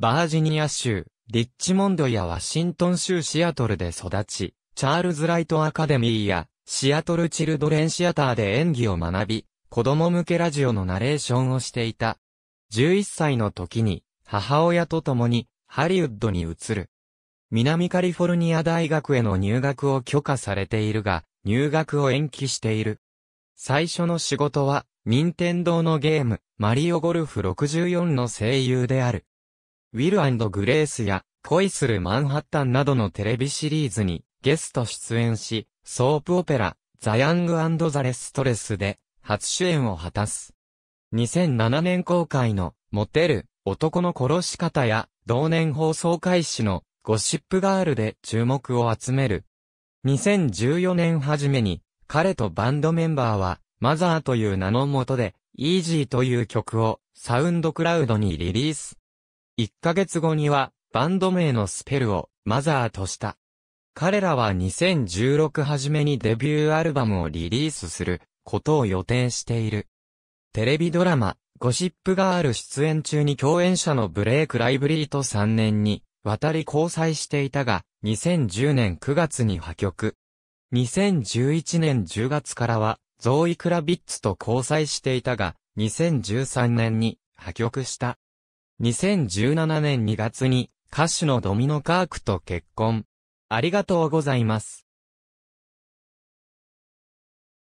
バージニア州、リッチモンドやワシントン州シアトルで育ち、チャールズ・ライト・アカデミーや、シアトル・チルドレン・シアターで演技を学び、子供向けラジオのナレーションをしていた。11歳の時に、母親と共に、ハリウッドに移る。南カリフォルニア大学への入学を許可されているが、入学を延期している。最初の仕事は、任天堂のゲーム、マリオゴルフ64の声優である。ウィルグレースや、恋するマンハッタンなどのテレビシリーズにゲスト出演し、ソープオペラ、ザ・ヤングザ・レストレスで初主演を果たす。2007年公開の、モテる、男の殺し方や、同年放送開始の、ゴシップガールで注目を集める。2014年初めに、彼とバンドメンバーは、マザーという名のもとで、イージーという曲を、サウンドクラウドにリリース。1ヶ月後には、バンド名のスペルを、マザーとした。彼らは2016初めにデビューアルバムをリリースすることを予定している。テレビドラマ、ゴシップガール出演中に共演者のブレイク・ライブリーと3年に渡り交際していたが、2010年9月に破局。2011年10月からは、ゾーイ・クラビッツと交際していたが、2013年に破局した。2017年2月に歌手のドミノ・カークと結婚。ありがとうございます。